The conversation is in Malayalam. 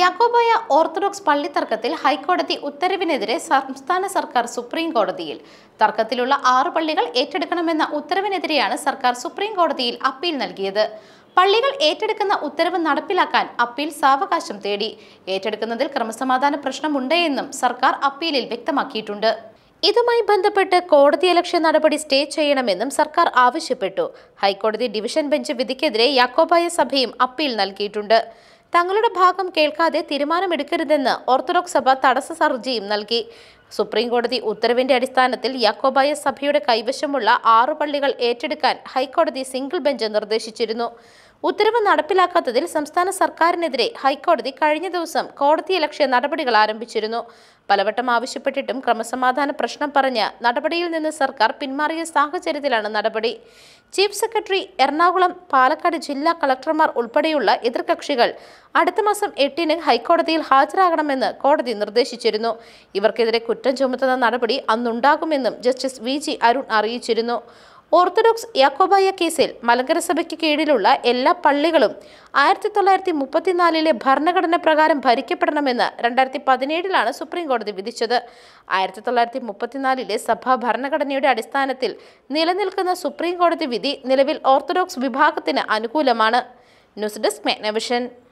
യാക്കോബായ ഓർത്തഡോക്സ് പള്ളി തർക്കത്തിൽ ഹൈക്കോടതി ഉത്തരവിനെതിരെ സംസ്ഥാന സർക്കാർ സുപ്രീം കോടതിയിൽ തർക്കത്തിലുള്ള ആറ് പള്ളികൾ ഏറ്റെടുക്കണമെന്ന ഉത്തരവിനെതിരെയാണ് സർക്കാർ സുപ്രീം കോടതിയിൽ അപ്പീൽ നൽകിയത് പള്ളികൾ ഏറ്റെടുക്കുന്ന ഉത്തരവ് നടപ്പിലാക്കാൻ അപ്പീൽ സാവകാശം തേടി ഏറ്റെടുക്കുന്നതിൽ ക്രമസമാധാന പ്രശ്നമുണ്ടെന്നും സർക്കാർ അപ്പീലിൽ വ്യക്തമാക്കിയിട്ടുണ്ട് ഇതുമായി ബന്ധപ്പെട്ട് കോടതി അലക്ഷ്യ നടപടി സ്റ്റേ ചെയ്യണമെന്നും സർക്കാർ ആവശ്യപ്പെട്ടു ഹൈക്കോടതി ഡിവിഷൻ ബെഞ്ച് വിധിക്കെതിരെ യാക്കോബായ സഭയും അപ്പീൽ നൽകിയിട്ടുണ്ട് തങ്ങളുടെ ഭാഗം കേൾക്കാതെ തീരുമാനമെടുക്കരുതെന്ന് ഓർത്തഡോക്സ് സഭ തടസ്സ സർജിയും നൽകി സുപ്രീം കോടതി ഉത്തരവിന്റെ അടിസ്ഥാനത്തിൽ യാക്കോബായ സഭയുടെ കൈവശമുള്ള ആറു പള്ളികൾ ഏറ്റെടുക്കാൻ ഹൈക്കോടതി സിംഗിൾ ബെഞ്ച് നിർദ്ദേശിച്ചിരുന്നു ഉത്തരവ് നടപ്പിലാക്കാത്തതിൽ സംസ്ഥാന സർക്കാരിനെതിരെ ഹൈക്കോടതി കഴിഞ്ഞ ദിവസം കോടതിയലക്ഷ്യ നടപടികൾ ആരംഭിച്ചിരുന്നു പലവട്ടം ആവശ്യപ്പെട്ടിട്ടും ക്രമസമാധാന പ്രശ്നം പറഞ്ഞ് നടപടിയിൽ നിന്ന് സർക്കാർ പിന്മാറിയ സാഹചര്യത്തിലാണ് നടപടി ചീഫ് സെക്രട്ടറി എറണാകുളം പാലക്കാട് ജില്ലാ കളക്ടർമാർ ഉൾപ്പെടെയുള്ള എതിർകക്ഷികൾ അടുത്ത മാസം എട്ടിന് ഹൈക്കോടതിയിൽ ഹാജരാകണമെന്ന് കോടതി നിർദ്ദേശിച്ചിരുന്നു ഇവർക്കെതിരെ കുറ്റം ചുമത്തുന്ന നടപടി അന്നുണ്ടാകുമെന്നും ജസ്റ്റിസ് വി ജി അരുൺ അറിയിച്ചിരുന്നു ഓർത്തഡോക്സ് യാക്കോബായ കേസിൽ മലങ്കര സഭയ്ക്ക് കീഴിലുള്ള എല്ലാ പള്ളികളും ആയിരത്തി തൊള്ളായിരത്തി മുപ്പത്തിനാലിലെ ഭരണഘടന പ്രകാരം ഭരിക്കപ്പെടണമെന്ന് രണ്ടായിരത്തി പതിനേഴിലാണ് സുപ്രീംകോടതി വിധിച്ചത് ആയിരത്തി തൊള്ളായിരത്തി മുപ്പത്തിനാലിലെ സഭാ ഭരണഘടനയുടെ അടിസ്ഥാനത്തിൽ നിലനിൽക്കുന്ന സുപ്രീംകോടതി വിധി നിലവിൽ ഓർത്തഡോക്സ് വിഭാഗത്തിന് അനുകൂലമാണ് ന്യൂസ് ഡെസ്ക് മേനവിഷൻ